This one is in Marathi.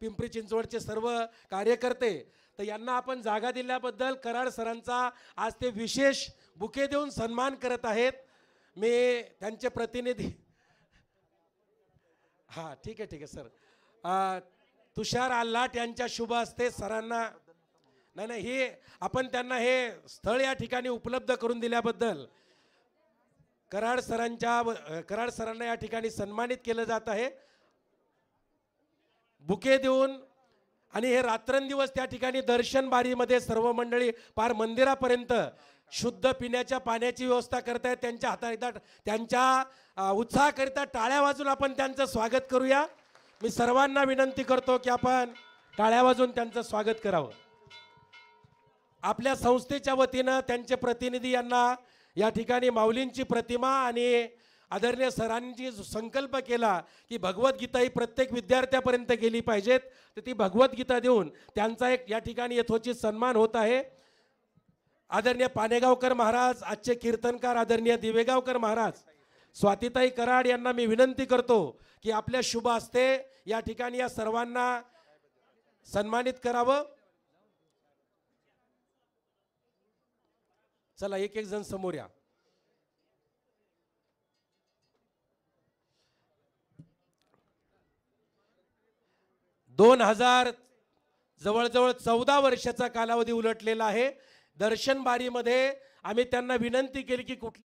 पिंपरी चिंचवडचे सर्व कार्यकर्ते तर यांना आपण जागा दिल्याबद्दल कराड सरांचा आज ते विशेष बुके देऊन सन्मान करत आहेत मी त्यांचे प्रतिनिधी हा ठीक आहे ठीक आहे सर तुषार आल्हाट यांच्या शुभ असते सरांना नाही नाही हे आपण त्यांना हे स्थळ या ठिकाणी उपलब्ध करून दिल्याबद्दल कराड सरांच्या कराड सरांना या ठिकाणी सन्मानित केलं जात आहे बुके देऊन आणि हे रात्रंदिवस त्या ठिकाणी दर्शनबारीमध्ये सर्व मंडळी पार मंदिरापर्यंत शुद्ध पिण्याच्या पाण्याची व्यवस्था करताय त्यांच्या हाताकरिता त्यांच्या उत्साहाकरिता टाळ्या वाजून आपण त्यांचं स्वागत करूया मी सर्वांना विनंती करतो की आपण टाळ्या वाजून त्यांचं स्वागत करावं आपल्या संस्थेच्या वतीनं त्यांचे प्रतिनिधी यांना या ठिकाणी माऊलींची प्रतिमा आणि आदरणीय सरांनी संकल्प केला की भगवद्गीता ही प्रत्येक विद्यार्थ्यापर्यंत गेली पाहिजेत तर ती भगवद्गीता देऊन त्यांचा एक या ठिकाणी यथोचित सन्मान होत आहे आदरणीय पानेगावकर महाराज आजचे कीर्तनकार आदरणीय दिवेगावकर महाराज स्वातीताई कराड यांना मी विनंती करतो की आपल्या शुभ असते या ठिकाणी या सर्वांना सन्मानित करावं चला एक एक जण समोर या दोन हजार जवळजवळ चौदा वर्षाचा कालावधी उलटलेला आहे दर्शनबारीमध्ये आम्ही त्यांना विनंती केली की कुठली